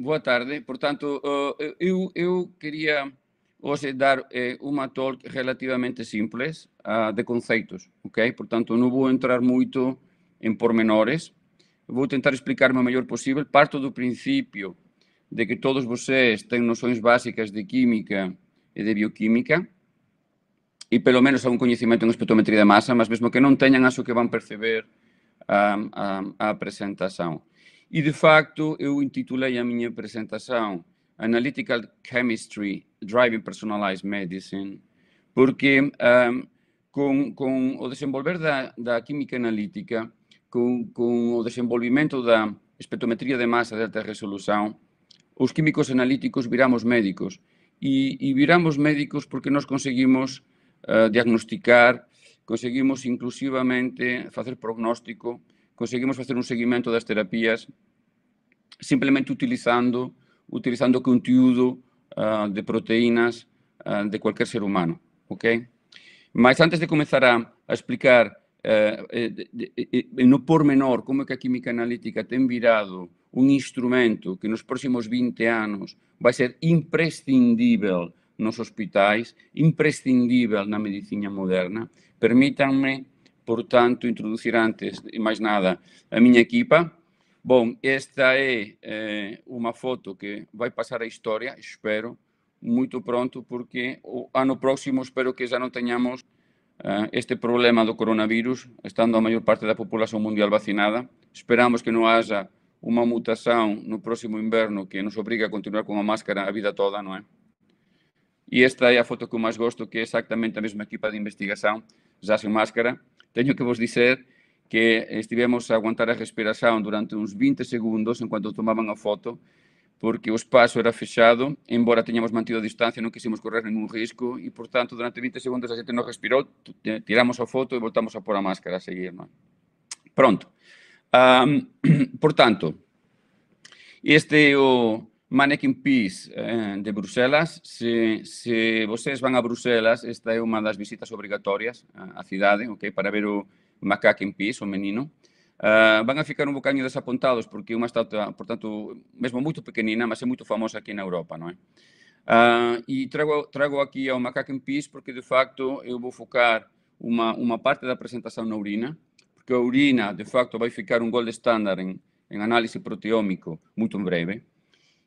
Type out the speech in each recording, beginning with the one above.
boa tarde. Portanto, eh, eu, eu queria hoje dar eh, uma talk relativamente simples ah, de conceitos, ok? Portanto, não vou entrar muito em pormenores. Vou tentar explicar-me o melhor possível. Parto do princípio de que todos vocês têm noções básicas de química e de bioquímica e pelo menos algum conhecimento em espectrometria da massa, mas mesmo que não tenham, acho que vão perceber ah, ah, a apresentação. E, de facto, eu intitulei a minha apresentação Analytical Chemistry Driving Personalized Medicine, porque um, com, com, o desenvolver da, da química analítica, com, com o desenvolvimento da espectrometria de massa de alta resolução, os químicos analíticos viramos médicos. E, e viramos médicos porque nós conseguimos uh, diagnosticar, conseguimos inclusivamente fazer prognóstico, conseguimos fazer um seguimento das terapias simplemente utilizando, utilizando conteúdo uh, ah, de proteínas uh, de qualquer ser humano, ok? Mas antes de começar a, a explicar uh, ah, eh, eh, eh, no pormenor como é que a química analítica tem virado um instrumento que nos próximos 20 anos vai ser imprescindível nos hospitais, imprescindível na medicina moderna. Permítanme, portanto, introduzir antes de mais nada a minha equipa, Bom, esta é, é, uma foto que vai passar a história, espero, muito pronto, porque o ano próximo espero que já não tenhamos uh, este problema do coronavírus, estando a maior parte da população mundial vacinada. Esperamos que não haja uma mutação no próximo inverno que nos obrigue a continuar com a máscara a vida toda, não é? E esta é a foto que eu mais gosto, que é exatamente a mesma equipa de investigação, já sem máscara. Tenho que vos dizer que estivemos a aguantar a respiración durante uns 20 segundos enquanto tomaban a foto, porque o espaço era fechado, embora teñamos mantido a distancia, non quisimos correr ningún risco, e, portanto, durante 20 segundos a xente non respirou, tiramos a foto e voltamos a pôr a máscara a seguir, non? Pronto. Um, portanto, este é o Mannequin Peace eh, de Bruselas. Se, se vocês van a Bruselas, esta é unha das visitas obrigatorias eh, á cidade, okay, para ver o Macaca em Peace, o menino, Uh, van a ficar um bocadinho desapontados porque é uma estátua, portanto, mesmo muito pequenina, mas é muito famosa aqui na Europa, não é? Uh, e trago, trago aqui ao Macaca em Peace porque, de facto, eu vou focar uma, uma parte da apresentação na urina, porque a urina, de facto, vai ficar um gold standard em, em análise proteômico muito em breve.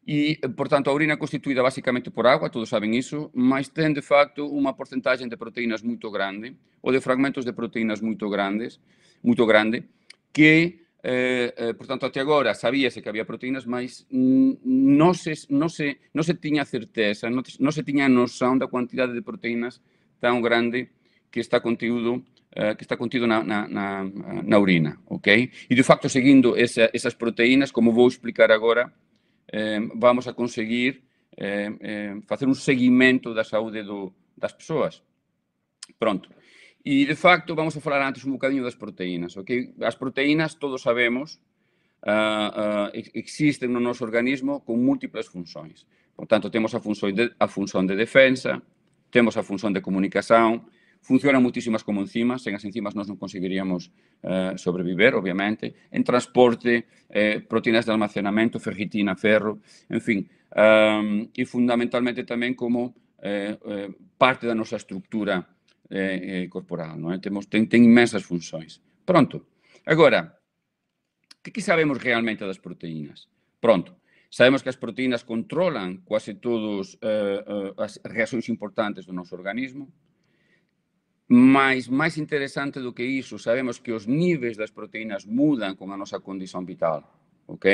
E, portanto, a urina é constituída basicamente por agua, todos saben iso, mas ten, de facto, unha porcentaxe de proteínas moito grande, ou de fragmentos de proteínas moito grandes, moito grande, que eh, eh, portanto, até agora sabíase que había proteínas, mas non se, non se, non se tiña certeza, non, non se tiña noção da quantidade de proteínas tan grande que está contido eh, que está contido na, na, na, na urina, ok? E, de facto, seguindo esa, esas proteínas, como vou explicar agora, Eh, vamos a conseguir eh, eh, fazer um seguimento da saúde do, das pessoas. Pronto. E, de facto, vamos a falar antes um bocadinho das proteínas, ok? As proteínas, todos sabemos, uh, ah, uh, ah, existem no nosso organismo com múltiplas funções. Portanto, temos a função de, a função de defensa, temos a função de comunicação, funcionan muitísimas como enzimas, sen as enzimas nós non conseguiríamos eh, sobreviver, obviamente, en transporte, eh, proteínas de almacenamento, ferritina, ferro, en fin, um, e fundamentalmente tamén como eh, eh, parte da nosa estructura eh, eh corporal, non é? Temos, ten, ten imensas funções. Pronto. Agora, que que sabemos realmente das proteínas? Pronto. Sabemos que as proteínas controlan quase todos eh, eh as reaccións importantes do noso organismo, Mas máis interesante do que iso, sabemos que os níveis das proteínas mudan con a nosa condición vital, ok?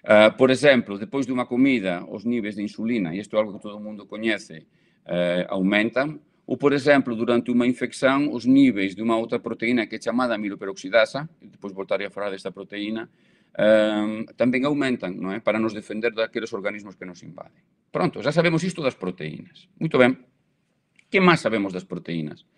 Uh, por exemplo, depois de comida, os níveis de insulina, e isto é algo que todo mundo coñece, uh, aumentan, ou, por exemplo, durante unha infección, os níveis de outra proteína que é chamada amiloperoxidasa, e depois voltarei a falar desta proteína, uh, tamén aumentan non é? para nos defender daqueles organismos que nos invaden. Pronto, já sabemos isto das proteínas. Muito ben. Que máis sabemos das proteínas?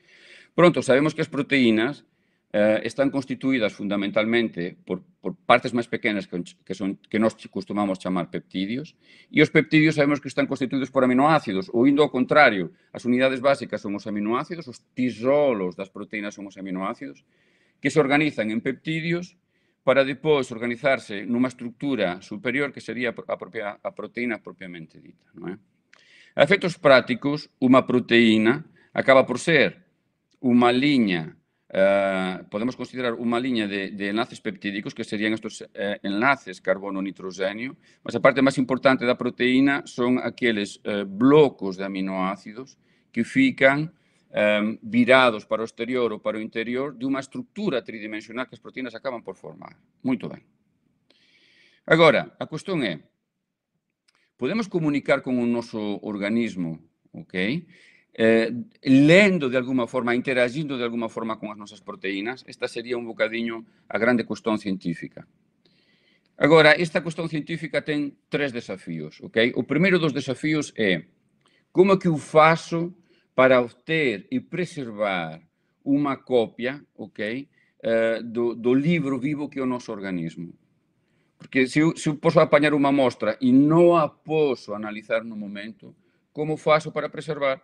Pronto, sabemos que as proteínas eh, están constituídas fundamentalmente por, por partes máis pequenas que, que, son, que nós costumamos chamar peptidios, e os peptidios sabemos que están constituídos por aminoácidos, ou indo ao contrario, as unidades básicas son os aminoácidos, os tisolos das proteínas son os aminoácidos, que se organizan en peptidios para depois organizarse nunha estructura superior que sería a, propia, a proteína propiamente dita. Non é? A efectos prácticos, unha proteína acaba por ser unha liña eh, podemos considerar unha liña de, de enlaces peptídicos que serían estos eh, enlaces carbono-nitrogenio, mas a parte máis importante da proteína son aqueles eh, blocos de aminoácidos que fican eh, virados para o exterior ou para o interior de unha estructura tridimensional que as proteínas acaban por formar. Moito ben. Agora, a cuestión é, podemos comunicar con o noso organismo, ok? Eh, lendo de alguma forma, interagindo de alguma forma com as nossas proteínas, esta seria um bocadinho a grande questão científica. Agora, esta questão científica tem três desafios, ok? O primeiro dos desafios é como é que eu faço para obter e preservar uma cópia, ok, eh, do, do, livro vivo que é o nosso organismo. Porque se eu, se eu posso apanhar uma amostra e não a posso analisar no momento, como faço para preservar?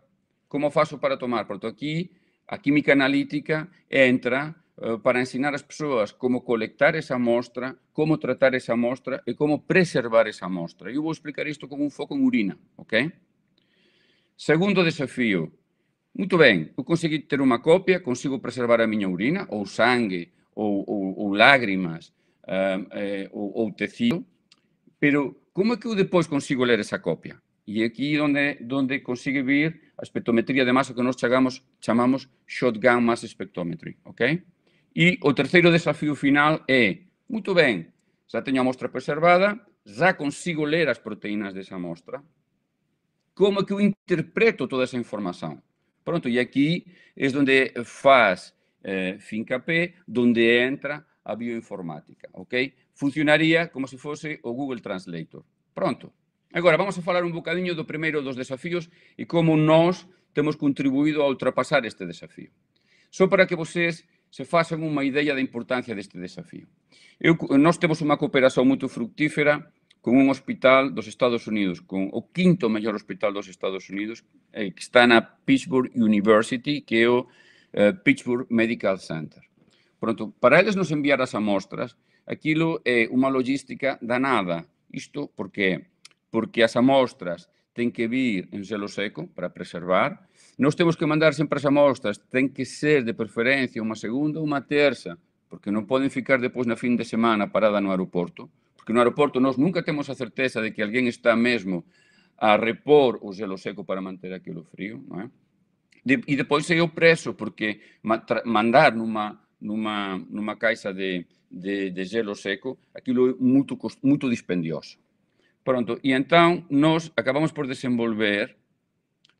Como faço para tomar? Portanto, aquí eh, a química analítica entra uh, para ensinar as persoas como colectar esa amostra, como tratar esa amostra e como preservar esa amostra. Eu vou explicar isto con un foco en urina, ok? Segundo desafío. Muito ben, eu consegui ter unha copia, consigo preservar a miña urina, ou sangue, ou, ou, ou lágrimas, uh, eh, ou, ou tecido, pero como é que eu depois consigo ler esa copia? E aquí donde, donde consigue vir a espectrometría de masa que nós chamamos chamamos shotgun mass spectrometry, ok? E o terceiro desafío final é, muito bem já tenho a amostra preservada, já consigo ler as proteínas dessa amostra como é que eu interpreto toda essa informação? Pronto, e aqui é onde faz eh, fincapé, onde entra a bioinformática, ok? Funcionaria como se fosse o Google Translator. Pronto, Agora, vamos a falar un bocadiño do primeiro dos desafíos e como nós temos contribuído a ultrapasar este desafío. Só para que vocês se facen unha idea da importancia deste desafío. Eu, nós temos unha cooperación muito fructífera con un hospital dos Estados Unidos, con o quinto mellor hospital dos Estados Unidos, eh, que está na Pittsburgh University, que é o eh, Pittsburgh Medical Center. Pronto, para eles nos enviar as amostras, aquilo é unha logística danada. Isto porque porque as amostras ten que vir en selo seco para preservar. Nós temos que mandar sempre as amostras, ten que ser de preferencia unha segunda ou unha terza, porque non poden ficar depois na fin de semana parada no aeroporto, porque no aeroporto nós nunca temos a certeza de que alguén está mesmo a repor o selo seco para manter aquilo frío, non é? De, e depois sei o preso, porque mandar numa, numa, numa caixa de, de, de gelo seco, aquilo é muito, muito dispendioso. Pronto, e entón nós acabamos por desenvolver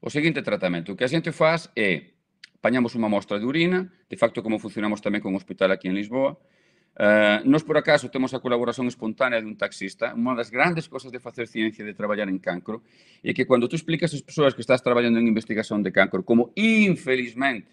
o seguinte tratamento. O que a xente faz é pañamos unha mostra de urina, de facto como funcionamos tamén con o hospital aquí en Lisboa, Uh, nos, por acaso, temos a colaboración espontánea dun taxista. Unha das grandes cosas de facer ciencia de traballar en cancro é que cando tú explicas ás persoas que estás traballando en investigación de cancro como, infelizmente,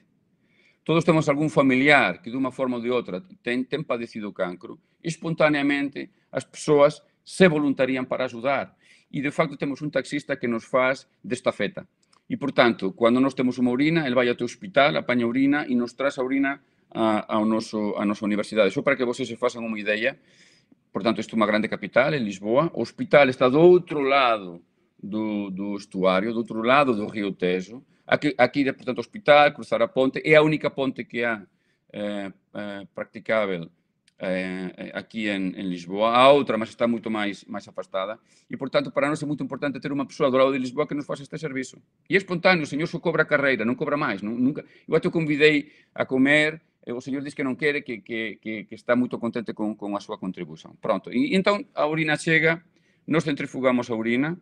todos temos algún familiar que, de uma forma ou de outra, ten, ten padecido cancro, espontaneamente as persoas se voluntarían para ajudar. E, de facto, temos un taxista que nos faz desta feta. E, portanto, cando nós temos unha urina, el vai ao teu hospital, apaña a urina e nos traz a urina a, ao noso, a nosa universidade. Só para que vocês se façan unha ideia, portanto, isto é unha grande capital, é Lisboa, o hospital está do outro lado do, do estuário, do outro lado do río Tejo, aquí, aquí portanto, o hospital, cruzar a ponte, é a única ponte que há eh, eh, practicável Eh, eh, aqui em, Lisboa. Há outra, mas está muito mais, mais afastada. E, portanto, para nós é muito importante ter uma pessoa do lado de Lisboa que nos faça este serviço. E é espontâneo, o senhor só cobra a carreira, não cobra mais. Não, nunca. Eu até o convidei a comer, eh, o senhor diz que não quer, que, que, que, que, está muito contente com, com a sua contribuição. Pronto. E, então, a urina chega, nós centrifugamos a urina,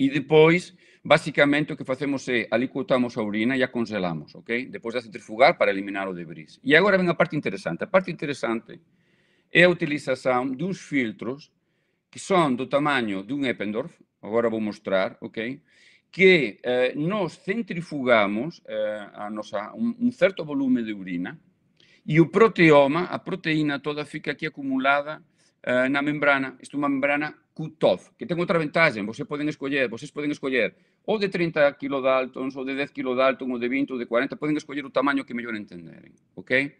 e depois, basicamente, o que facemos é alicutamos a urina e a congelamos, ok? Depois de centrifugar para eliminar o debris. E agora vem a parte interessante. A parte interessante é a utilização de uns filtros que são do tamanho de um Eppendorf, agora vou mostrar, ok? Que eh, nós centrifugamos eh, a nossa, um, um certo volume de urina e o proteoma, a proteína toda fica aqui acumulada Eh, na membrana, isto é unha membrana q que ten outra ventaxe, vos poden escoller, vos poden escoller ou de 30 kg daltons, ou de 10 kg daltons, ou de 20, ou de 40, poden escoller o tamaño que mellor entenderen, ok?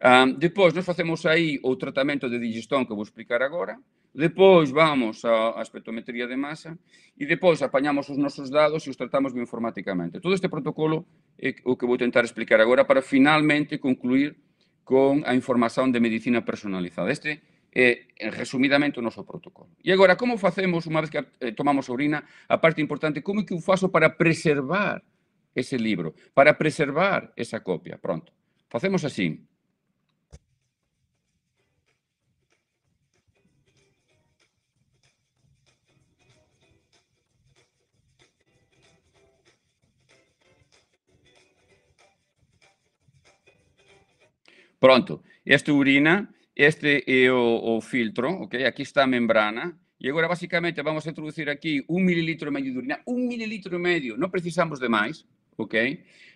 Um, depois, nos facemos aí o tratamento de digestón que vou explicar agora, Depois vamos á espectrometría de masa e depois apañamos os nosos dados e os tratamos bioinformáticamente. Todo este protocolo é o que vou tentar explicar agora para finalmente concluir con a información de medicina personalizada. Este Eh, resumidamente nuestro protocolo. ...y e ahora, como hacemos una vez que eh, tomamos a urina, a parte importante, como é que lo faço para preservar ese libro, para preservar esa copia? Pronto, hacemos así. Pronto, esta urina Este é eh, o, o filtro, ok? Aquí está a membrana. E agora, basicamente, vamos a introducir aquí un mililitro e medio de urina. Un mililitro e medio, non precisamos de máis, ok?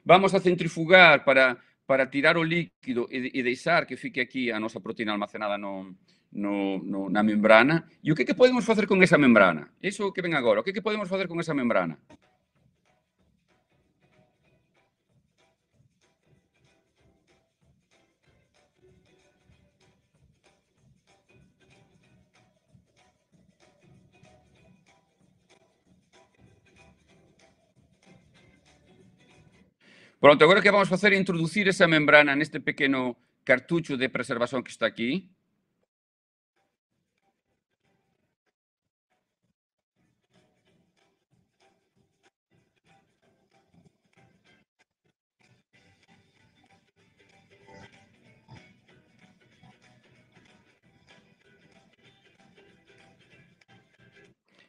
Vamos a centrifugar para, para tirar o líquido e, e deixar que fique aquí a nosa proteína almacenada no, no, no, na membrana. E o que que podemos facer con esa membrana? Iso que ven agora, o que que podemos facer con esa membrana? Pronto, agora que vamos facer é introducir esa membrana neste pequeno cartucho de preservación que está aquí,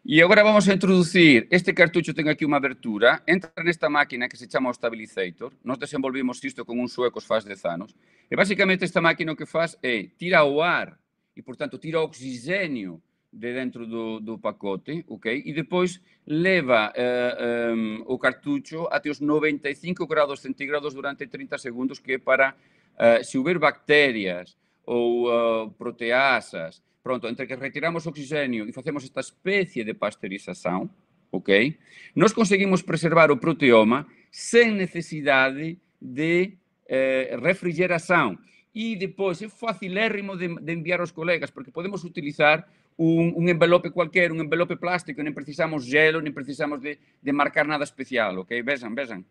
E agora vamos a introducir, este cartucho ten aquí unha abertura, entra nesta máquina que se chama o Stabilizator, nós desenvolvimos isto con un suecos faz 10 anos, e basicamente esta máquina o que faz é tira o ar, e portanto tira o oxigenio de dentro do, do pacote, ok? E depois leva eh, eh, o cartucho até os 95 grados centígrados durante 30 segundos, que é para, eh, se houver bacterias ou eh, proteasas, Pronto, entre que retiramos oxigénio e facemos esta especie de pasteurização, ok? Nós conseguimos preservar o proteoma sem necessidade de eh, refrigeração. E depois é facilérrimo de, de enviar aos colegas, porque podemos utilizar um envelope qualquer um envelope plástico, nem precisamos gelo, nem precisamos de, de marcar nada especial, ok? vejam vejam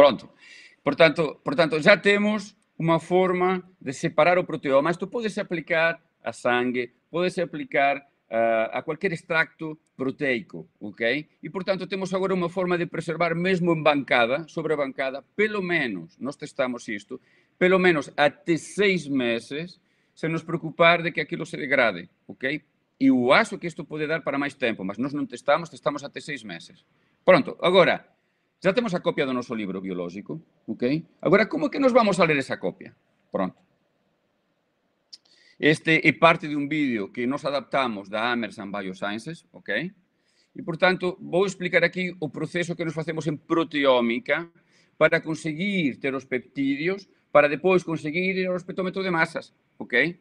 Pronto. Portanto, portanto, já temos uma forma de separar o proteoma, isto pode podes aplicar a sangue, podes aplicar uh, a qualquer extracto proteico, ok? E, portanto, temos agora uma forma de preservar, mesmo em bancada, sobre a bancada, pelo menos, nós testamos isto, pelo menos até seis meses, sem nos preocupar de que aquilo se degrade, ok? E eu acho que isto pode dar para mais tempo, mas nós não testamos, testamos até seis meses. Pronto, agora, já temos a cópia do nosso livro biológico, ok? Agora, como é que nós vamos a ler essa cópia? Pronto. Este é parte de um vídeo que nós adaptamos da Amerson Biosciences, ok? E, portanto, vou explicar aqui o processo que nós fazemos em proteómica para conseguir ter os peptídeos, para depois conseguir o espectrômetro de massas, ok?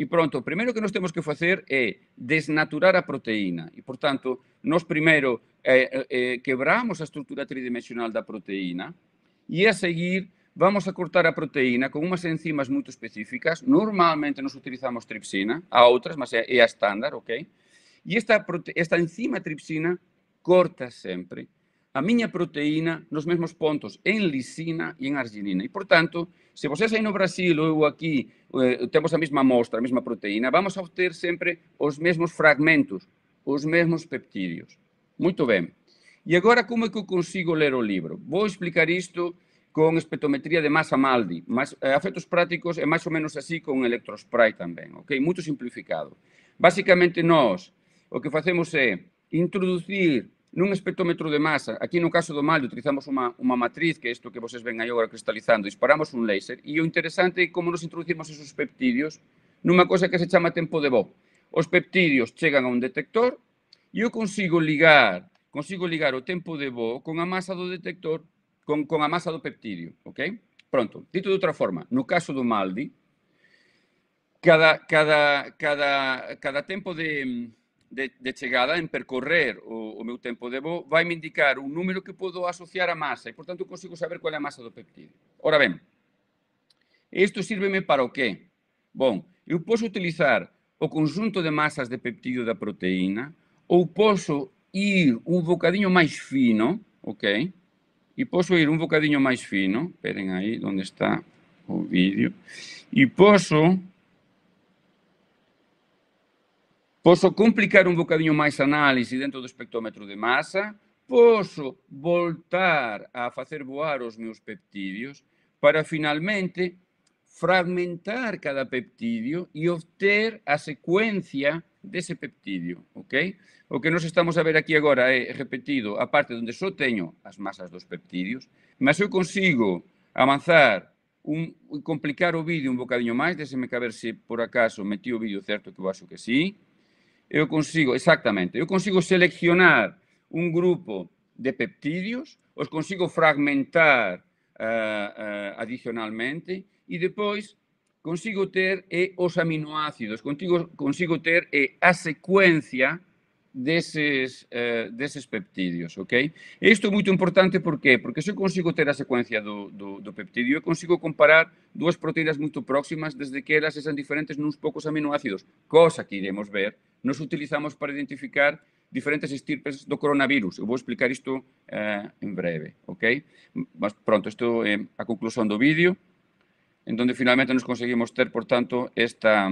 E pronto, o primeiro que nós temos que facer é desnaturar a proteína. E, portanto, nós primeiro eh, eh, eh, quebramos a estrutura tridimensional da proteína e a seguir vamos a cortar a proteína con umas enzimas moito específicas. Normalmente nos utilizamos tripsina, a outras, mas é, é a estándar, ok? E esta, esta enzima tripsina corta sempre a miña proteína nos mesmos pontos en lisina e en arginina. E, portanto, se vocês aí no Brasil ou aquí eh, temos a mesma amostra, a mesma proteína, vamos a obter sempre os mesmos fragmentos, os mesmos peptídeos. Muito ben. E agora, como é que eu consigo ler o libro? Vou explicar isto con espectrometría de masa MALDI, mas eh, afectos prácticos é máis ou menos así con electrospray tamén, ok? Muito simplificado. Basicamente, nós o que facemos é introducir nun espectrómetro de masa, aquí no caso do mal utilizamos unha, unha matriz, que é isto que vos ven aí agora cristalizando, disparamos un láser, e o interesante é como nos introducimos esos peptidios nunha cosa que se chama tempo de Bob. Os peptidios chegan a un detector e eu consigo ligar consigo ligar o tempo de voo con a masa do detector con, con a masa do peptidio, ok? Pronto, dito de outra forma, no caso do Maldi, cada, cada, cada, cada tempo de, de, de chegada en percorrer o, o meu tempo de voo vai me indicar un número que podo asociar a masa e, por tanto, consigo saber qual é a masa do peptídeo. Ora ben, isto sírveme para o quê? Bon, eu posso utilizar o conjunto de masas de peptídeo da proteína ou posso ir un bocadiño máis fino, ok? E posso ir un bocadiño máis fino, esperen aí onde está o vídeo, e posso Posso complicar un um bocadiño máis a análise dentro do espectrómetro de masa, posso voltar a facer voar os meus peptídeos para finalmente fragmentar cada peptidio e obter a secuencia dese peptidio, ok? O que nos estamos a ver aquí agora é repetido a parte onde só teño as masas dos peptídeos, mas eu consigo avanzar un, complicar o vídeo un bocadiño máis, deseme caber se por acaso metí o vídeo certo que eu acho que sí, eu consigo, exactamente, eu consigo seleccionar un grupo de peptídeos, os consigo fragmentar uh, uh, adicionalmente e depois consigo ter eh, os aminoácidos, consigo ter a secuencia deses, eh, deses peptidios, ok? Isto é moito importante por quê? porque se eu consigo ter a secuencia do, do, do peptidio, eu consigo comparar dúas proteínas moito próximas desde que elas sean diferentes nuns poucos aminoácidos, cosa que iremos ver, nos utilizamos para identificar diferentes estirpes do coronavirus. Eu vou explicar isto eh, en breve, ok? Mas pronto, isto é a conclusión do vídeo, en donde finalmente nos conseguimos ter, por tanto, esta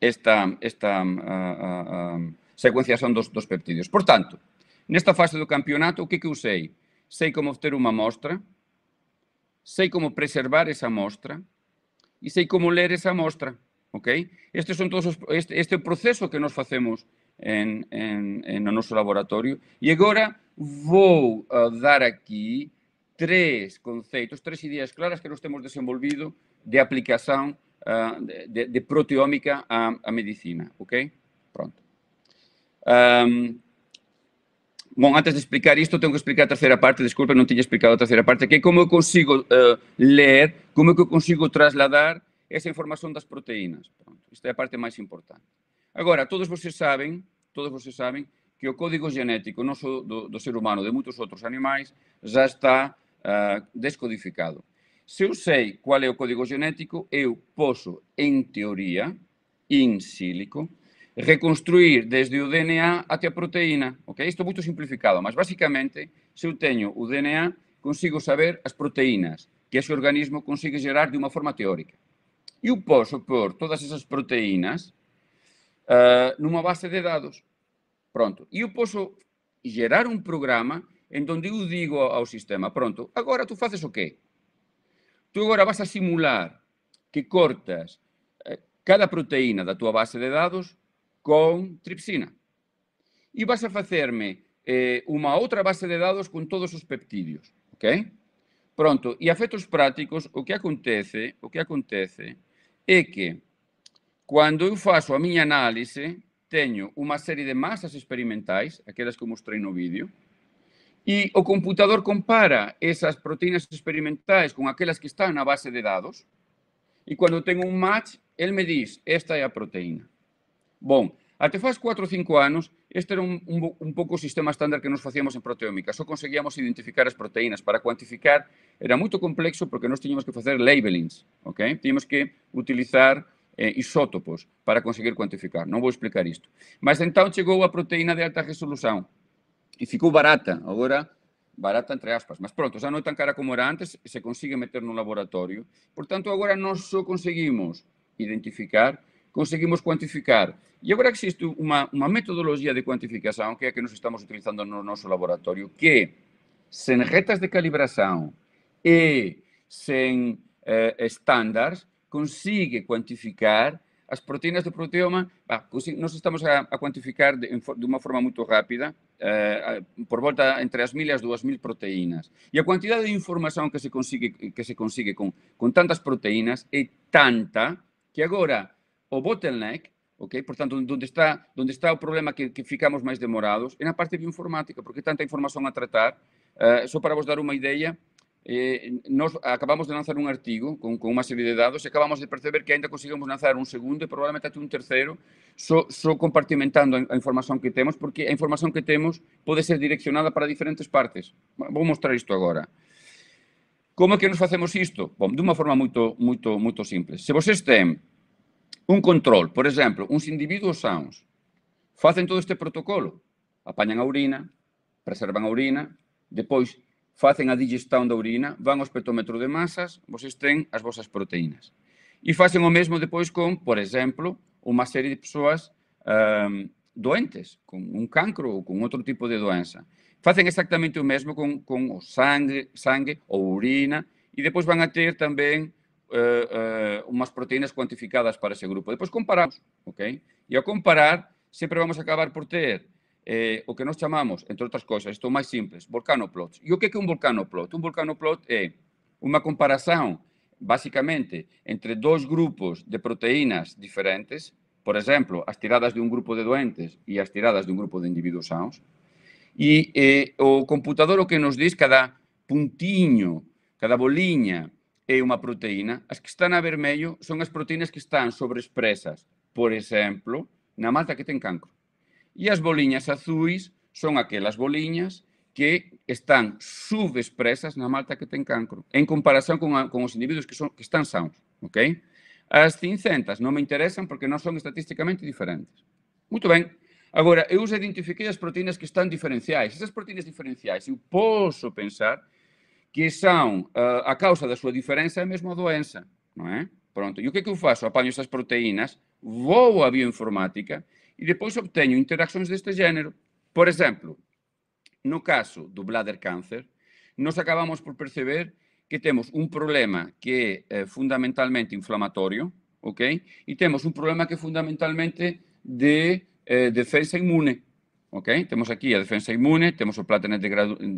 esta esta uh, uh, uh secuenciación dos, dos peptídeos. Por tanto, nesta fase do campeonato, o que, que eu sei? Sei como obter uma amostra, sei como preservar essa amostra e sei como ler essa amostra. ok? Estes son todos os, este, este é proceso que nos facemos en, en, en no noso laboratorio. E agora vou uh, dar aquí tres conceitos, tres ideas claras que nos temos desenvolvido de aplicación uh, de, de proteómica à á medicina. Ok? Pronto. Um, Bom, antes de explicar isto, tenho que explicar a terceira parte, desculpa, non tiña explicado a terceira parte, que é como eu consigo uh, ler, como que eu consigo trasladar esa información das proteínas. Pronto, esta é a parte máis importante. Agora, todos vocês saben, todos vocês saben que o código genético, non só do, do ser humano, de moitos outros animais, já está uh, descodificado. Se eu sei qual é o código genético, eu posso, en teoría, in sílico, reconstruir desde o DNA até a proteína. Ok? Isto é moito simplificado, mas basicamente, se eu teño o DNA, consigo saber as proteínas que ese organismo consigue gerar de unha forma teórica. E eu posso pôr todas esas proteínas uh, eh, numa base de dados. Pronto. E eu posso gerar un programa en donde eu digo ao sistema, pronto, agora tú faces o quê? Tú agora vas a simular que cortas eh, cada proteína da túa base de dados con tripsina. E vas a facerme eh, unha outra base de dados con todos os peptidios. Ok? Pronto, e a efectos prácticos, o que acontece, o que acontece é que cando eu faço a miña análise, teño unha serie de masas experimentais, aquelas que mostrei no vídeo, e o computador compara esas proteínas experimentais con aquelas que están na base de dados, e cando ten un match, el me diz, esta é a proteína. Bom, Até faz 4 ou 5 anos, este era un, un, un pouco o sistema estándar que nos facíamos en proteómica. Só conseguíamos identificar as proteínas. Para cuantificar era moito complexo porque nós tiñamos que facer labelings. Okay? Tínhamos que utilizar eh, isótopos para conseguir cuantificar. Non vou explicar isto. Mas entón chegou a proteína de alta resolución e ficou barata. Agora, barata entre aspas, mas pronto, xa non é tan cara como era antes, se consigue meter no laboratorio. Por tanto, agora non só conseguimos identificar conseguimos quantificar. E agora existe uma, uma metodologia de quantificação, que é a que nós estamos utilizando no nosso laboratório, que, sem retas de calibração e sem eh, estándares, consegue quantificar as proteínas do proteoma. Ah, nós estamos a, a quantificar de, de, uma forma muito rápida, eh, por volta entre as mil e as duas mil proteínas. E a quantidade de informação que se consegue, que se consegue com, com tantas proteínas é tanta que agora o bottleneck, ok? Portanto, onde está, onde está o problema que, que ficamos máis demorados é na parte bioinformática, porque tanta información a tratar. Uh, só para vos dar unha ideia, eh, nós acabamos de lanzar un artigo con, con unha serie de dados e acabamos de perceber que ainda conseguimos lanzar un segundo e probablemente até un terceiro, só, só compartimentando a, información que temos, porque a información que temos pode ser direccionada para diferentes partes. Vou mostrar isto agora. Como é que nos facemos isto? Bom, de unha forma muito, muito, muito simple. Se vos estén un control. Por exemplo, uns individuos sãos facen todo este protocolo. Apañan a urina, preservan a urina, depois facen a digestão da urina, van ao espectrómetro de masas, vocês ten as vosas proteínas. E facen o mesmo depois con, por exemplo, unha serie de persoas um, ehm, doentes, con un cancro ou con outro tipo de doença, Facen exactamente o mesmo con, con o sangue, sangue ou urina, e depois van a ter tamén uh, uh, umas proteínas cuantificadas para ese grupo. Depois comparamos, ok? E ao comparar, sempre vamos acabar por ter eh, o que nós chamamos, entre outras coisas, isto mais é simples máis simples, volcanoplots. E o que é, é volcano plot um Un plot é unha comparação basicamente, entre dois grupos de proteínas diferentes, por exemplo, as tiradas de un grupo de doentes e as tiradas de un grupo de individuos sãos, e eh, o computador o que nos diz cada puntiño, cada bolinha é unha proteína. As que están a vermello son as proteínas que están sobreexpresas, por exemplo, na malta que ten cancro. E as boliñas azuis son aquelas boliñas que están subexpresas na malta que ten cancro, en comparación con, a, con os individuos que, son, que están sanos. Okay? As cincentas non me interesan porque non son estatísticamente diferentes. Muito ben. Agora, eu os identifiquei as proteínas que están diferenciais. Esas proteínas diferenciais, eu posso pensar que são uh, a causa da sua diferença é mesmo a doença, não é? Pronto. E o que é que eu faço? Apanho essas proteínas, vou à bioinformática e depois obtenho interações deste género. Por exemplo, no caso do bladder cancer, nós acabamos por perceber que temos um problema que é eh, fundamentalmente inflamatório, ok? E temos um problema que é fundamentalmente de eh, defesa imune, temos aquí a defensa imune temos o platanet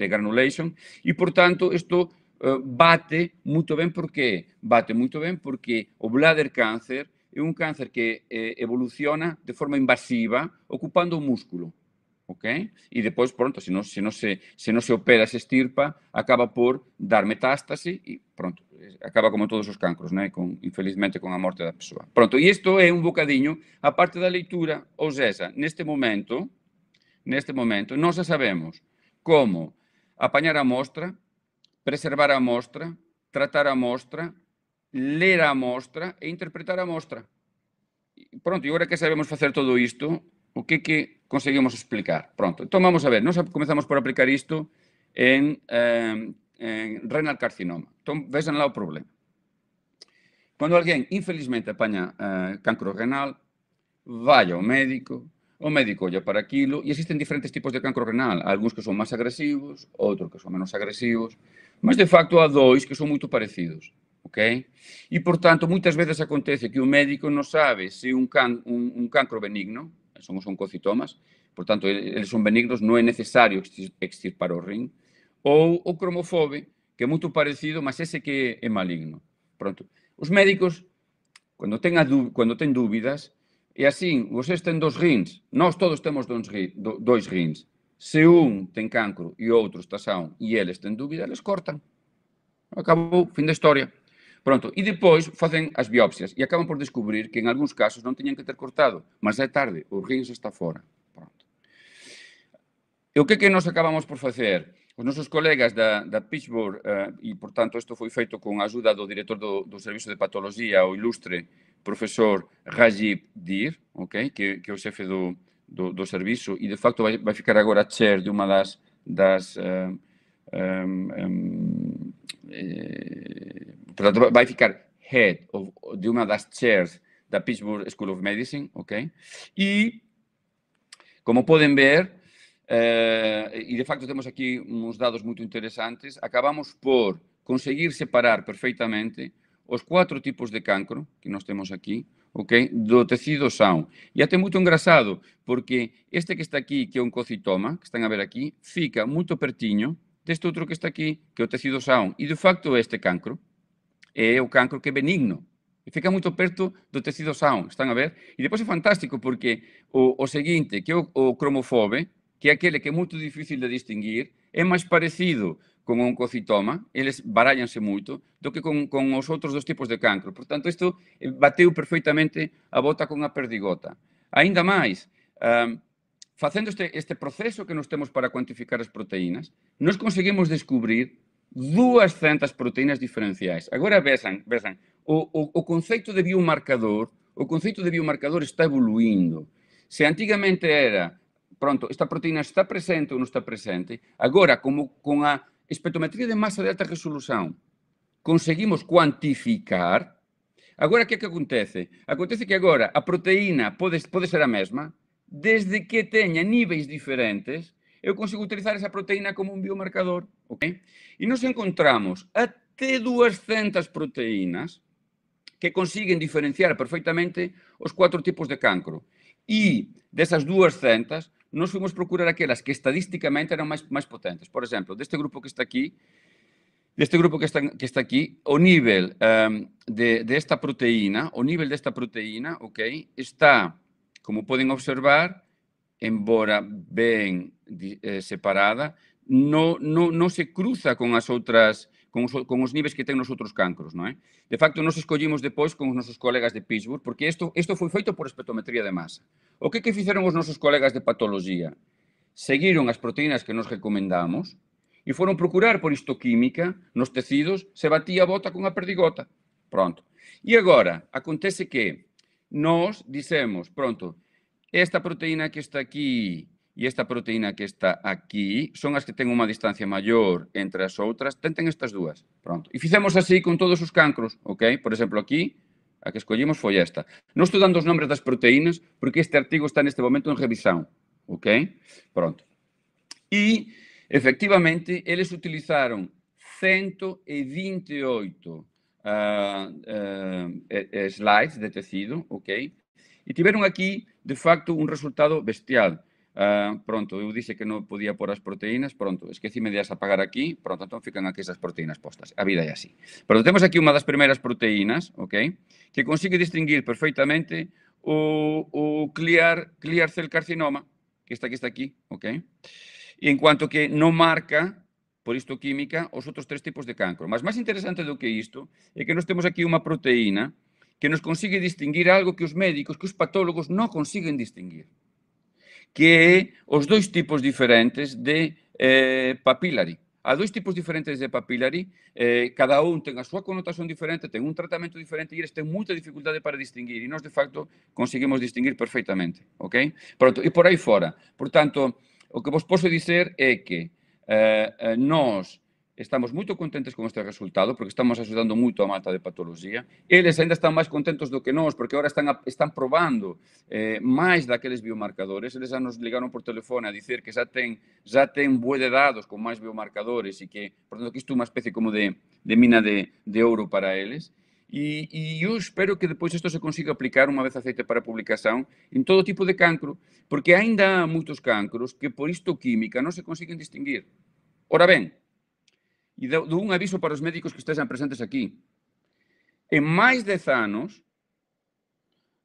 de granulation e, portanto, isto eh, bate muito bem porque bate muito bem porque o bladder cancer é um cáncer que eh, evoluciona de forma invasiva ocupando o músculo. ok E depois, pronto, se não se não se, se não se opera, se estirpa, acaba por dar metástase e pronto, acaba como todos os cancros, né? infelizmente, com a morte da pessoa Pronto, e isto é um bocadinho a parte da leitura, ou seja, neste momento, neste momento. Non se sabemos como apañar a mostra, preservar a mostra, tratar a mostra, ler a mostra e interpretar a mostra. Pronto, e agora que sabemos facer todo isto, o que que conseguimos explicar? Pronto, entón vamos a ver, nós comenzamos por aplicar isto en, eh, en renal carcinoma. Entón, vexan lá o problema. Cando alguén, infelizmente, apaña eh, cancro renal, vai ao médico, O médico olla para aquilo e existen diferentes tipos de cancro renal, algúns que son máis agresivos, outros que son menos agresivos, mas de facto há dois que son moito parecidos. Okay? E, portanto, moitas veces acontece que o médico non sabe se un, can, un, un cancro benigno, son os oncocitomas, portanto, eles son benignos, non é necesario extirpar o rin, ou o cromofobe, que é moito parecido, mas ese que é maligno. Pronto. Os médicos, cando ten, a, cando ten dúbidas, E así, vocês ten dos rins, nós todos temos dois rins. Se un ten cancro e outro está são e eles ten dúbida, eles cortan. Acabou, fin da historia. Pronto, e depois facen as biopsias e acaban por descubrir que en algúns casos non teñan que ter cortado, mas é tarde, o rins está fora. Pronto. E o que que nos acabamos por facer? Os nosos colegas da, da Pittsburgh, eh, e, portanto, isto foi feito con a ajuda do director do, do Serviço de Patología, o ilustre professor Rajib Dir, ok, que, que é o chefe do, do, do serviço, e de facto vai, vai ficar agora chair de uma das, das um, eh, ehm, um, ehm, eh, portanto, vai ficar head of, de uma das chairs da Pittsburgh School of Medicine, ok? E, como podem ver, uh, e de facto temos aqui uns dados muito interessantes, acabamos por conseguir separar perfeitamente os cuatro tipos de cancro que nós temos aquí, okay, do tecido sao. E até moito engrasado, porque este que está aquí, que é un cocitoma, que están a ver aquí, fica moito pertiño deste outro que está aquí, que é o tecido sao. E, de facto, este cancro é o cancro que é benigno. E fica moito perto do tecido sao, están a ver? E depois é fantástico, porque o, o seguinte, que é o, o cromofobe, que é aquele que é moito difícil de distinguir, é máis parecido con o oncocitoma, eles barallanse moito, do que con, con os outros dos tipos de cancro. Por tanto, isto eh, bateu perfeitamente a bota con a perdigota. Ainda máis, um, facendo este, este proceso que nos temos para cuantificar as proteínas, nos conseguimos descubrir 200 proteínas diferenciais. Agora vexan, vexan o, o, o conceito de biomarcador, o conceito de biomarcador está evoluindo. Se antigamente era pronto, esta proteína está presente ou não está presente. Agora, como com a espectrometria de massa de alta resolução, conseguimos quantificar, agora o que é que acontece? Acontece que agora a proteína pode, pode ser a mesma, desde que tenha níveis diferentes, eu consigo utilizar essa proteína como um biomarcador, ok? E nós encontramos até 200 proteínas que conseguem diferenciar perfeitamente os quatro tipos de cancro. E dessas 200, nós fomos procurar aquelas que estadísticamente eran máis, máis potentes. Por exemplo, deste grupo que está aquí, deste grupo que está, que está aquí, o nivel um, de, desta esta proteína, o nivel desta proteína, ok, está, como poden observar, embora ben eh, separada, non no, no se cruza con as outras proteínas con os, con os niveis que ten nos outros cancros, non é? De facto, nos escollimos depois con os nosos colegas de Pittsburgh, porque isto, isto foi feito por espectrometría de masa. O que que fixeron os nosos colegas de patología? Seguiron as proteínas que nos recomendamos e foron procurar por histoquímica nos tecidos se batía a bota con a perdigota. Pronto. E agora, acontece que nós dicemos, pronto, esta proteína que está aquí e esta proteína que está aquí son as que ten unha distancia maior entre as outras, tenten estas dúas. Pronto. E fixemos así con todos os cancros, ok? Por exemplo, aquí, a que escollimos foi esta. Non estou dando os nombres das proteínas, porque este artigo está neste momento en revisión, ok? Pronto. E, efectivamente, eles utilizaron 128 uh, uh, slides de tecido, ok? E tiveron aquí, de facto, un resultado bestial Uh, pronto, eu dixe que non podía pôr as proteínas, pronto, esquecime de as apagar aquí, pronto, entón fican aquí esas proteínas postas. A vida é así. Pronto, temos aquí unha das primeiras proteínas, ok? Que consigue distinguir perfeitamente o, o clear, clear cell carcinoma, que está aquí, está aquí, ok? E en cuanto que non marca por isto química, os outros tres tipos de cancro. Mas máis interesante do que isto é que nós temos aquí unha proteína que nos consigue distinguir algo que os médicos, que os patólogos non consiguen distinguir que é os dois tipos diferentes de eh, papillary. Há dois tipos diferentes de papillary, eh, cada un ten a súa connotación diferente, ten un tratamento diferente e eles ten moita dificultade para distinguir e nós, de facto, conseguimos distinguir perfectamente, Okay? Pronto, e por aí fora. Por tanto, o que vos posso dizer é que eh, eh nós Estamos moito contentes con este resultado porque estamos axudando moito a mata de patología. Eles ainda están máis contentos do que nós porque agora están, a, están probando eh, máis daqueles biomarcadores. Eles xa nos ligaron por telefone a dizer que xa ten, xa ten bué de dados con máis biomarcadores e que, por tanto, que isto é unha especie como de, de mina de, de ouro para eles. E, e eu espero que depois isto se consiga aplicar unha vez aceite para publicación en todo tipo de cancro, porque aínda há moitos cancros que por isto química non se consiguen distinguir. Ora ben, Y de un aviso para los médicos que estén presentes aquí. En más de anos,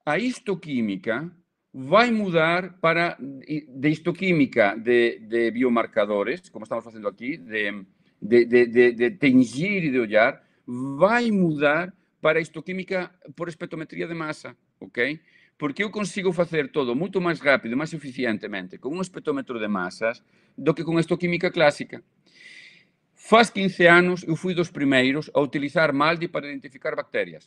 a histoquímica a mudar para de histoquímica de, biomarcadores, como estamos haciendo aquí, de, de, y de, de e va a mudar para histoquímica por espectrometría de masa, ok? Porque yo consigo hacer todo mucho más rápido, más eficientemente, con un espectrómetro de masas, do que con histoquímica clásica. Faz 15 anos eu fui dos primeiros a utilizar Maldi para identificar bacterias.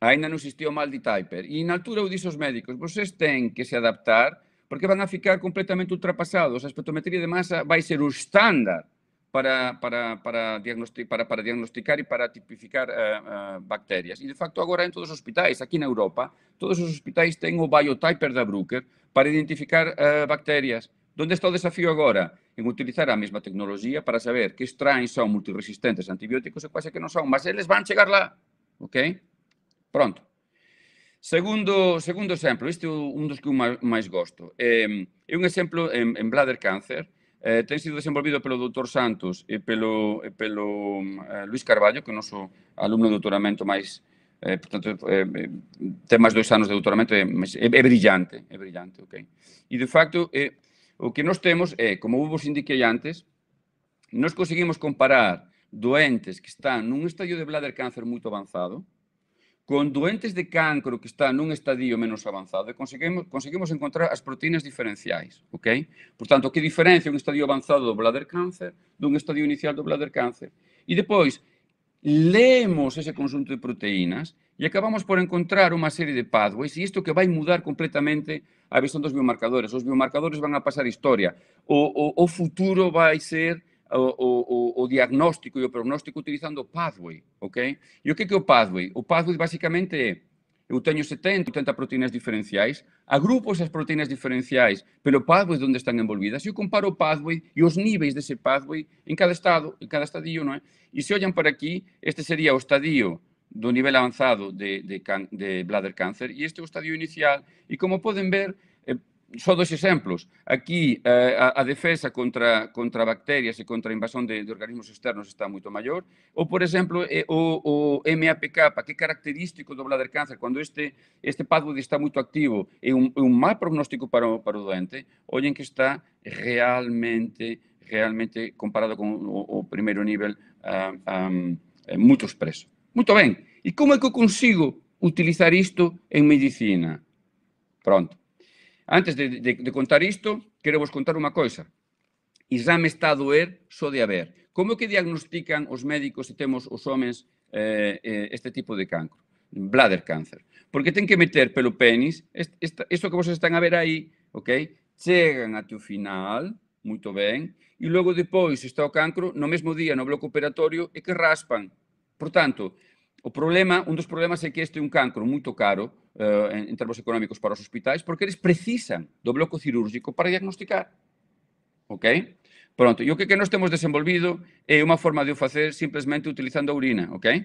Ainda non existía o Maldi Typer. E na altura eu dixo aos médicos, vocês ten que se adaptar porque van a ficar completamente ultrapasados. A espectrometría de masa vai ser o estándar para, para, para, diagnosti para, para diagnosticar e para tipificar uh, uh, bacterias. E, de facto, agora en todos os hospitais, aquí na Europa, todos os hospitais ten o biotyper da Bruker para identificar uh, bacterias. Donde está o desafío agora? En utilizar a mesma tecnoloxía para saber que extraen son multiresistentes antibióticos e quase que non son, mas eles van chegar lá. Ok? Pronto. Segundo, segundo exemplo, este é un dos que eu máis gosto. É un exemplo en, en bladder cancer, eh, ten sido desenvolvido pelo Dr. Santos e pelo, e pelo eh, Luis Carballo, que é o noso alumno de doutoramento máis eh, portanto, eh, ten máis dois anos de doutoramento, é, é, é brillante, é brillante, ok. E, de facto, é O que nos temos é, como vos indiquei antes, nos conseguimos comparar doentes que están nun estadio de bladder cáncer moito avanzado, con doentes de cancro que están nun estadio menos avanzado, e conseguimos, conseguimos encontrar as proteínas diferenciais, ok? Por tanto, que diferencia un estadio avanzado do bladder cáncer dun estadio inicial do bladder cáncer? E depois, leemos ese conjunto de proteínas e acabamos por encontrar unha serie de pathways e isto que vai mudar completamente a visión dos biomarcadores. Os biomarcadores van a pasar historia. O, o, o futuro vai ser o, o, o diagnóstico e o prognóstico utilizando o pathway, ok? E o que é, que é o pathway? O pathway basicamente é eu teño 70, 80 proteínas diferenciais, agrupo esas proteínas diferenciais pelo pathway onde están envolvidas, e eu comparo o pathway e os níveis dese pathway en cada estado, en cada estadio, non é? E se ollan para aquí, este sería o estadio do nivel avanzado de, de, can, de bladder cancer e este é o estadio inicial. E como poden ver, só dos exemplos, aquí eh, a, a defesa contra, contra bacterias e contra a invasión de, de organismos externos está moito maior, ou, por exemplo, eh, o, o MAPK, que característico do bladder cáncer, cando este, este pathway está moito activo e un, un mal prognóstico para o, para o doente, ollen que está realmente, realmente comparado con o, o primeiro nivel, ah, um, moito expreso. Moito ben. E como é que eu consigo utilizar isto en medicina? Pronto Antes de, de, de contar isto, quero vos contar unha coisa. Islam está a doer só de haber. Como que diagnostican os médicos se temos os homens eh, eh, este tipo de cancro? Bladder cancer. Porque ten que meter pelo penis, isto que vos están a ver aí, ok? Chegan até o final, moito ben, e logo depois está o cancro no mesmo día no bloco operatorio e que raspan. Por tanto, O problema, un dos problemas é que este é un cancro moito caro eh, en, en termos económicos para os hospitais porque eles precisan do bloco cirúrgico para diagnosticar. Ok? Pronto, e o que, que nós temos desenvolvido é unha forma de o facer simplemente utilizando a urina, ok?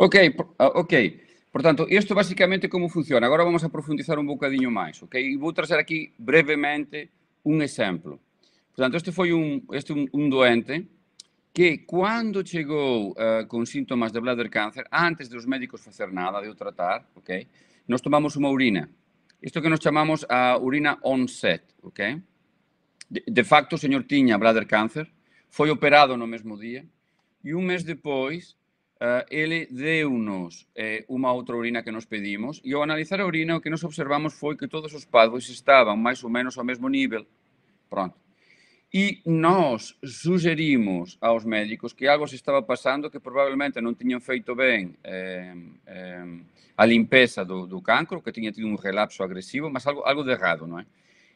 Ok, ah, ok. Portanto, isto basicamente como funciona. Agora vamos a profundizar un bocadiño máis, ok? E vou trazer aquí brevemente un exemplo. Portanto, este foi un, este un, un doente que cando chegou uh, con síntomas de bladder cancer, antes de os médicos facer nada, de o tratar, ok? Nos tomamos unha urina. Isto que nos chamamos a urina onset, ok? De, de facto, o señor tiña bladder cancer, foi operado no mesmo día, e un mes depois Uh, eh, ele deu-nos eh, unha outra urina que nos pedimos e ao analizar a urina o que nos observamos foi que todos os padres estaban máis ou menos ao mesmo nivel. Pronto. E nós sugerimos aos médicos que algo se estaba pasando que probablemente non tiñan feito ben eh, eh, a limpeza do, do cancro, que tiña tido un relapso agresivo, mas algo, algo de errado, non é?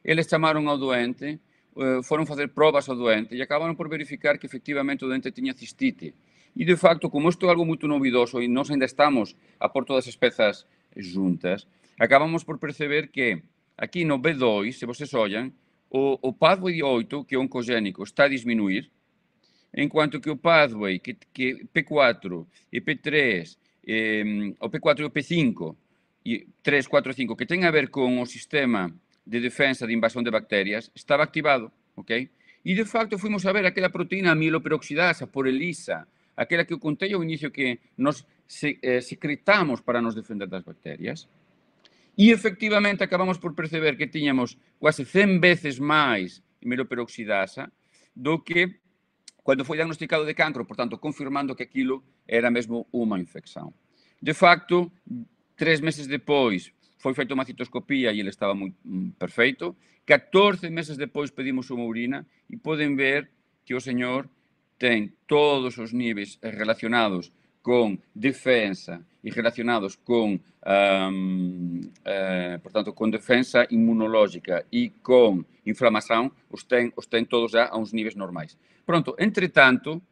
Eles chamaron ao doente, eh, foron facer probas ao doente e acabaron por verificar que efectivamente o doente tiña cistite E, de facto, como isto é algo moito novidoso e nós ainda estamos a por todas as pezas juntas, acabamos por perceber que aquí no B2, se vocês ollan, o, o pathway 8, que é oncogénico, está a disminuir, enquanto que o pathway, que, que P4 e P3, eh, o P4 e o P5, e 3, 4 e 5, que ten a ver con o sistema de defensa de invasión de bacterias, estaba activado, ok? E, de facto, fuimos a ver aquela proteína amiloperoxidasa por ELISA, aquela que eu contei ao inicio que nos se, eh, secretamos para nos defender das bacterias, e efectivamente acabamos por perceber que tiñamos quase 100 veces máis meloperoxidasa do que cando foi diagnosticado de cancro, portanto, confirmando que aquilo era mesmo unha infección. De facto, tres meses depois, foi feito unha citoscopía e ele estaba moi mm, perfeito. 14 meses depois pedimos unha urina e poden ver que o señor ten todos os níveis relacionados con defensa e relacionados con, um, ehm, eh, portanto, con defensa inmunológica e con inflamación, os ten, os ten todos já a uns níveis normais. Pronto, entretanto,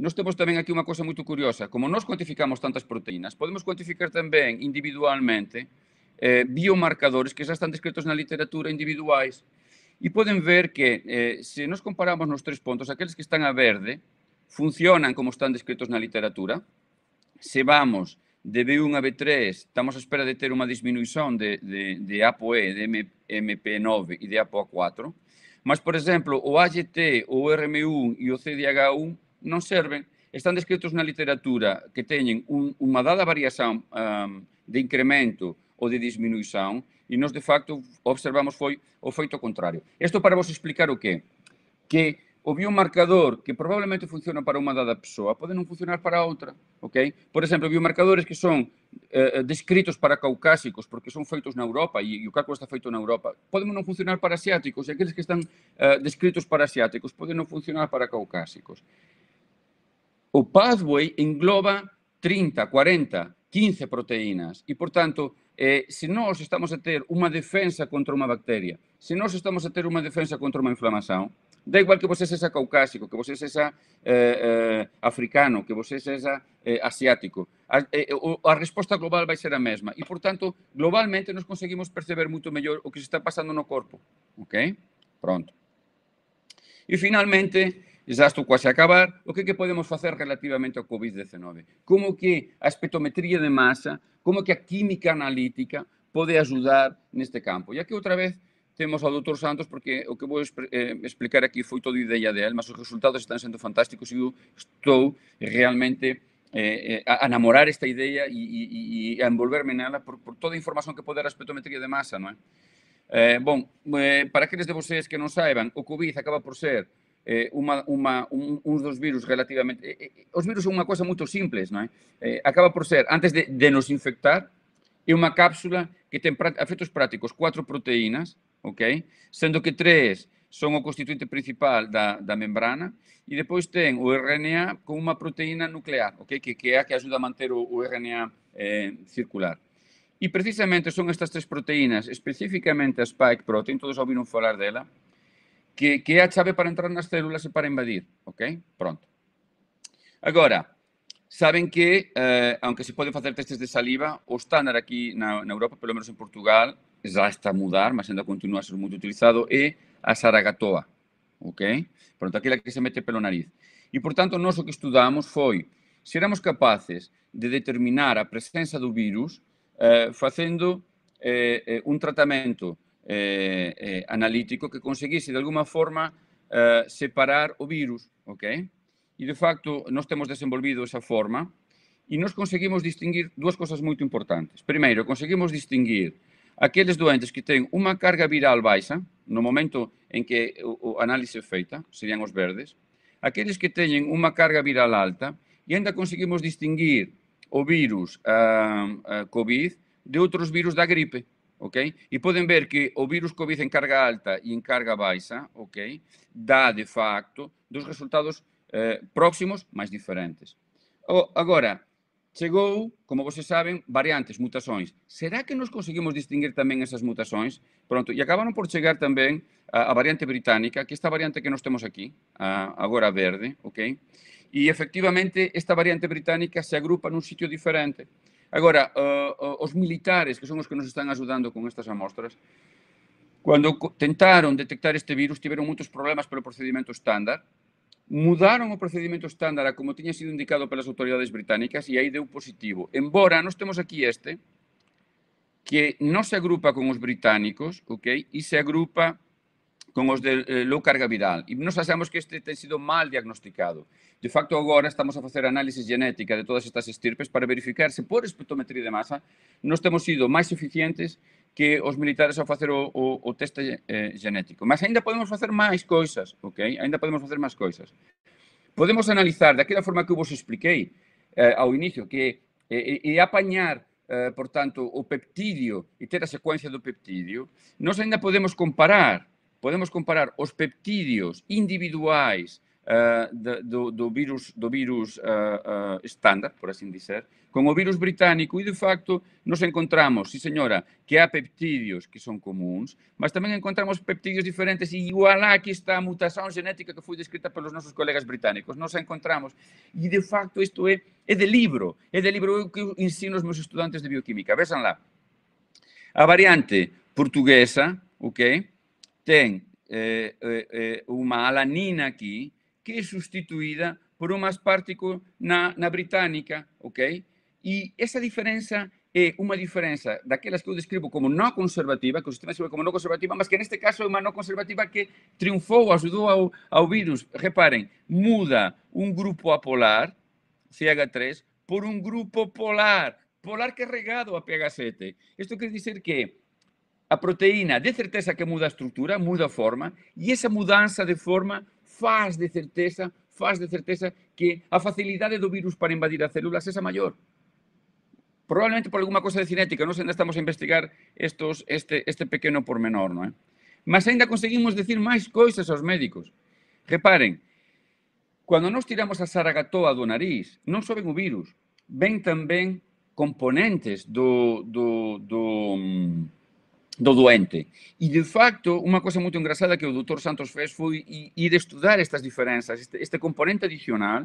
nós temos tamén aquí unha cosa moito curiosa. Como nós quantificamos tantas proteínas, podemos quantificar tamén individualmente eh, biomarcadores que já están descritos na literatura individuais E poden ver que, eh, se nos comparamos nos tres pontos, aqueles que están a verde funcionan como están descritos na literatura. Se vamos de B1 a B3, estamos á espera de ter unha disminuición de, de, de APOE, de MP9 e de APOA4. Mas, por exemplo, o AGT, o RM1 e o CDH1 non serven, están descritos na literatura que teñen un, unha dada variación um, de incremento ou de disminuición e nós, de facto, observamos foi o feito contrario. Isto para vos explicar o que? Que o biomarcador que probablemente funciona para unha dada persoa pode non funcionar para outra, ok? Por exemplo, biomarcadores que son eh, eh, descritos para caucásicos porque son feitos na Europa e, e o cálculo está feito na Europa, poden non funcionar para asiáticos e aqueles que están eh, descritos para asiáticos poden non funcionar para caucásicos. O pathway engloba 30, 40, 15 proteínas. E, portanto, eh, se nós estamos a ter uma defesa contra uma bactéria, se nós estamos a ter uma defesa contra uma inflamação, dá igual que você seja caucásico, que você seja eh, eh, africano, que você seja eh, asiático. A, eh, a resposta global vai ser a mesma. E, portanto, globalmente nós conseguimos perceber muito melhor o que se está passando no corpo. Ok? Pronto. E, finalmente, já estou quase a acabar, o que é que podemos facer relativamente ao COVID-19? Como que a espectrometría de masa, como que a química analítica pode ajudar neste campo? E aquí outra vez temos ao doutor Santos, porque o que vou eh, explicar aquí foi toda ideia dele, mas os resultados están sendo fantásticos e eu estou realmente eh, eh a namorar esta ideia e, e, e a envolverme nela por, por toda a información que pode dar a espectrometría de masa, non é? Eh, bon, eh, para aqueles de vocês que non saiban, o COVID acaba por ser eh, uma, uma, un, uns dos virus relativamente... Eh, eh, os virus son unha cosa moito simples, non é? Eh, acaba por ser, antes de, de nos infectar, é unha cápsula que ten efectos prácticos cuatro proteínas, ok? Sendo que tres son o constituinte principal da, da membrana e depois ten o RNA con unha proteína nuclear, ok? Que, que é a que ajuda a manter o, o RNA eh, circular. E precisamente son estas tres proteínas, especificamente a spike protein, todos ouviron falar dela, que, que é a chave para entrar nas células e para invadir, ok? Pronto. Agora, sabem que, eh, aunque se podem fazer testes de saliva, o estándar aqui na, na, Europa, pelo menos em Portugal, já está a mudar, mas ainda continua a ser muito utilizado, é a saragatoa, ok? Pronto, aquela que se mete pelo nariz. E, portanto, nós o que estudamos foi se éramos capazes de determinar a presença do vírus eh, fazendo eh, eh um tratamento eh, eh, analítico que conseguise de alguma forma eh, separar o virus, ok? E de facto, nós temos desenvolvido esa forma e nós conseguimos distinguir dúas cosas moito importantes. Primeiro, conseguimos distinguir aqueles doentes que ten unha carga viral baixa, no momento en que o, o análise é feita, serían os verdes, aqueles que teñen unha carga viral alta e ainda conseguimos distinguir o virus uh, uh, COVID de outros virus da gripe, ok? E poden ver que o virus COVID en carga alta e en carga baixa, ok? Dá, de facto, dos resultados eh, próximos, máis diferentes. O, agora, chegou, como vocês saben, variantes, mutações. Será que nos conseguimos distinguir tamén esas mutações? Pronto, e acabaron por chegar tamén a, a variante británica, que esta variante que nós temos aquí, a, agora verde, ok? E efectivamente esta variante británica se agrupa nun sitio diferente. Agora, uh, os militares, que son os que nos están ajudando con estas amostras, cando tentaron detectar este virus, tiveron moitos problemas pelo procedimento estándar, mudaron o procedimento estándar a como tiña sido indicado pelas autoridades británicas e aí deu positivo. Embora nós temos aquí este, que non se agrupa con os británicos, ok, e se agrupa con os de eh, low carga viral. E nos sabemos que este ten sido mal diagnosticado. De facto, agora estamos a facer análise genética de todas estas estirpes para verificar se por espectrometría de masa nos temos sido máis eficientes que os militares ao facer o, o, o teste eh, genético. Mas aínda podemos facer máis coisas, ok? Aínda podemos facer máis coisas. Podemos analizar daquela forma que vos expliquei eh, ao inicio, que eh, eh, e apañar eh, por tanto, o peptidio e ter a secuencia do peptidio, nós ainda podemos comparar podemos comparar os peptídeos individuais uh, de, do, do, vírus, do vírus uh, estándar, por assim dizer, com o vírus britânico e, de facto, nos encontramos, sim senhora, que há peptídeos que são comuns, mas também encontramos peptídeos diferentes e voilà, aqui está a mutação genética que foi descrita pelos nossos colegas britânicos. Nós encontramos e, de facto, isto é, é de livro, é de livro é que eu ensino aos meus estudantes de bioquímica. Vejam lá. A variante portuguesa, ok? tem é, é, uma alanina aqui, que é substituída por um aspartico na, na britânica, ok? E essa diferença é uma diferença daquelas que eu descrevo como não conservativa, que o sistema descreve é como não conservativa, mas que neste caso é uma não conservativa que triunfou, ajudou ao, ao vírus. Reparem, muda um grupo apolar, CH3, por um grupo polar, polar carregado a PH7. Isto quer dizer que a proteína de certeza que muda a estrutura, muda a forma, e esa mudanza de forma faz de certeza, faz de certeza que a facilidade do virus para invadir as células esa maior. Probablemente por alguma cosa de cinética, nós ainda estamos a investigar estos, este, este pequeno pormenor, non é? Mas ainda conseguimos decir máis coisas aos médicos. Reparen, cando nós tiramos a saragatoa do nariz, non ven o virus, ven tamén componentes do, do, do, mm, do doente. E, de facto, unha cosa moito engraçada que o doutor Santos fez foi ir estudar estas diferenzas, este, este componente adicional,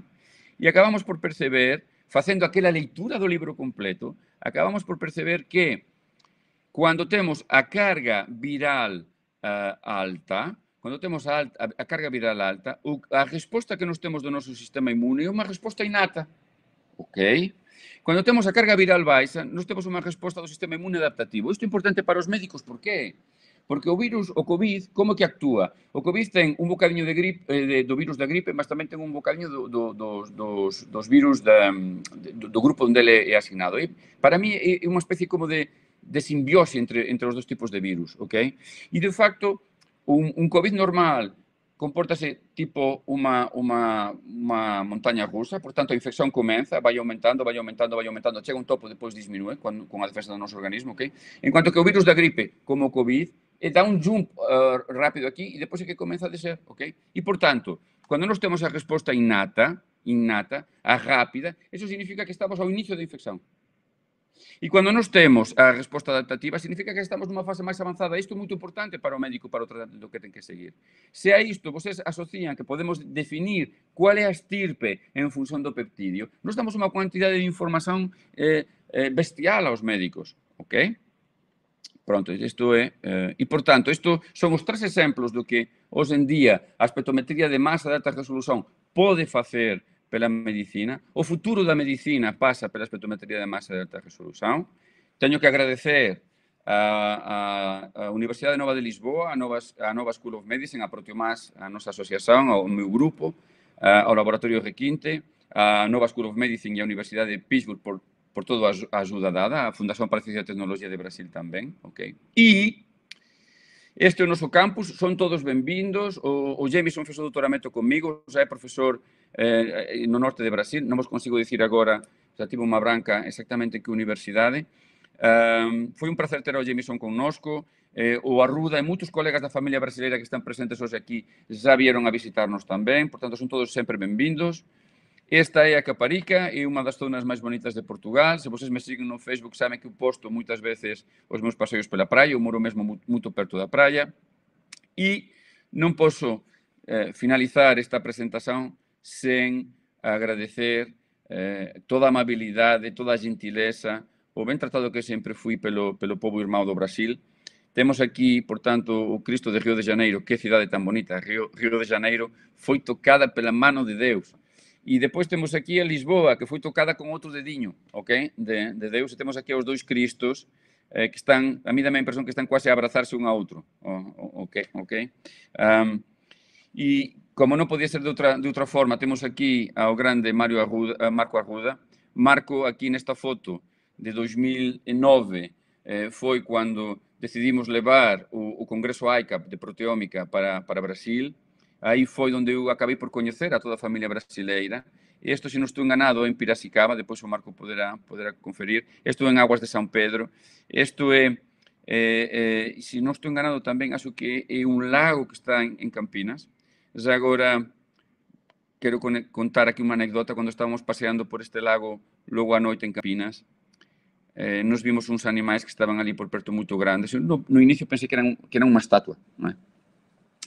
e acabamos por perceber, facendo aquela leitura do libro completo, acabamos por perceber que cando temos a carga viral uh, alta, cando temos a, alta, a carga viral alta, a resposta que nos temos do noso sistema inmune é unha resposta inata. Okay? Cando temos a carga viral baixa, nos temos unha resposta do sistema inmune adaptativo. Isto é importante para os médicos, por qué? Porque o virus, o COVID, como que actúa? O COVID ten un bocadiño de gripe, eh, de, do virus da gripe, mas tamén ten un bocadiño do, do, dos, dos, dos virus da, do, do grupo onde ele é asignado. E para mí é unha especie como de, de simbiose entre, entre os dos tipos de virus, ok? E de facto, un, un COVID normal comporta-se tipo uma, uma, uma montanha russa, portanto a infecção começa, vai aumentando, vai aumentando, vai aumentando, chega um topo, depois diminui com, com a defesa do nosso organismo, ok? Enquanto que o vírus da gripe, como o Covid, eh, dá um jump uh, rápido aqui e depois é que começa a descer, ok? E portanto, quando nós temos a resposta inata, inata, a rápida, isso significa que estamos ao início da infecção. E cando nos temos a resposta adaptativa, significa que estamos numa fase máis avanzada. Isto é moito importante para o médico, para o tratamento que ten que seguir. Se a isto vocês asocian que podemos definir cual é a estirpe en función do peptidio, nos damos unha cantidade de información eh, eh, bestial aos médicos. Ok? Pronto, isto é... Eh, e, portanto, isto son os tres exemplos do que, hoxe en día, a espectrometría de masa de alta resolución pode facer pela medicina. O futuro da medicina pasa pela espectrometría de masa de alta resolución. Teño que agradecer a, a, a Universidade Nova de Lisboa, a Nova, a Nova School of Medicine, a Proteomás, a nosa asociación, ao meu grupo, a, ao Laboratorio Requinte, a Nova School of Medicine e a Universidade de Pittsburgh por, por toda a ajuda dada, a Fundación para a Ciencia e Tecnología de Brasil tamén, Okay? E este é o noso campus, son todos benvindos, o, o Jameson fez o doutoramento comigo, xa é profesor Eh, eh, no norte de Brasil, non vos consigo dicir agora, xa tivo unha branca exactamente que universidade. Um, foi un prazer ter o Jameson connosco, eh, o Arruda e moitos colegas da familia brasileira que están presentes hoxe aquí xa vieron a visitarnos tamén, portanto son todos sempre benvindos. Esta é a Caparica, é unha das zonas máis bonitas de Portugal. Se vocês me siguen no Facebook, saben que eu posto moitas veces os meus paseos pela praia, eu moro mesmo moito perto da praia. E non posso eh, finalizar esta presentación sen agradecer eh, toda a amabilidade, toda a gentileza, o ben tratado que sempre fui pelo, pelo povo irmão do Brasil. Temos aquí, por tanto, o Cristo de Río de Janeiro, que cidade tan bonita, Río, Río de Janeiro foi tocada pela mano de Deus. E depois temos aquí a Lisboa, que foi tocada con outro dediño, ok? De, de Deus, e temos aquí os dois Cristos, eh, que están, a mí dame a impresión que están quase a abrazarse un a outro, oh, ok? okay? Um, e Como non podía ser de outra, de outra forma, temos aquí ao grande Mario Arruda, eh, Marco Arruda. Marco, aquí nesta foto de 2009, eh, foi cando decidimos levar o, o Congreso ICAP de Proteómica para, para Brasil. Aí foi onde eu acabei por coñecer a toda a familia brasileira. E isto, se non estou enganado, en Piracicaba, depois o Marco poderá, poderá conferir. Isto en Aguas de San Pedro. Isto é eh, eh, se non estou enganado tamén, acho que é un lago que está en, en Campinas, Ya ahora quiero contar aquí una anécdota. Cuando estábamos paseando por este lago, luego anoche en Campinas, eh, nos vimos unos animales que estaban allí por perto muy grandes. no, inicio pensé que eran, que una estatua.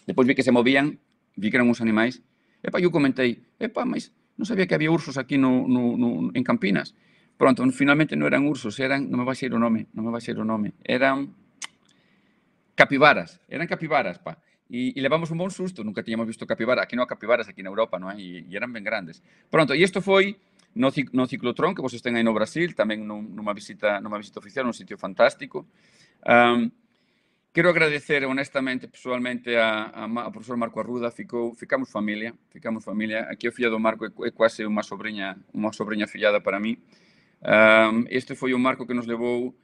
Después vi que se movían, vi que eran unos animales. Epa, yo comenté, epa, mas no sabía que había ursos aquí no, en Campinas. Pronto, finalmente no eran ursos, eran, no me va a ser o nome, no me va ser eran capibaras, eran capibaras, y, y, levamos un bon susto, nunca tiñamos visto capibara, aquí non há capibaras aquí na Europa, non Y, E, e eran ben grandes. Pronto, e isto foi no, no ciclotrón que vos estén aí no Brasil, tamén nun, nunha visita, nunha visita oficial, un sitio fantástico. Um, Quero agradecer honestamente, pessoalmente, a, a, a profesor Marco Arruda. Ficou, ficamos familia, ficamos familia. Aquí o filla do Marco é, é quase unha sobrinha, unha sobrinha fillada para mí. Um, este foi o Marco que nos levou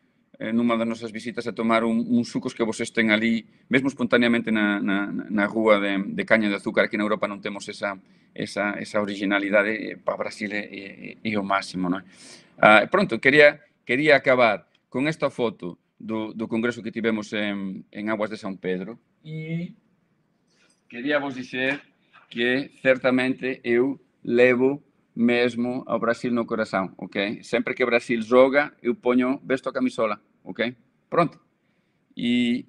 eh, nunha das nosas visitas a tomar un, uns sucos que vos estén ali, mesmo espontaneamente na, na, na rúa de, de caña de azúcar, que na Europa non temos esa, esa, esa originalidade, eh, para Brasil é, é, é o máximo. Non é? Ah, pronto, quería, quería acabar con esta foto do, do congreso que tivemos en, en Aguas de São Pedro e quería vos dizer que certamente eu levo mesmo ao Brasil no coração, ok? Sempre que o Brasil joga, eu ponho, vesto a camisola. ok? Pronto. E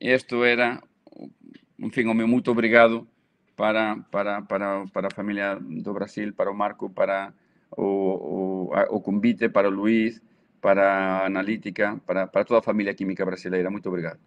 isto era, enfim, o meu muito obrigado para, para, para, para a família do Brasil, para o Marco, para o, o, o convite, para o Luiz, para a Analítica, para, para toda a família química brasileira. Muito obrigado.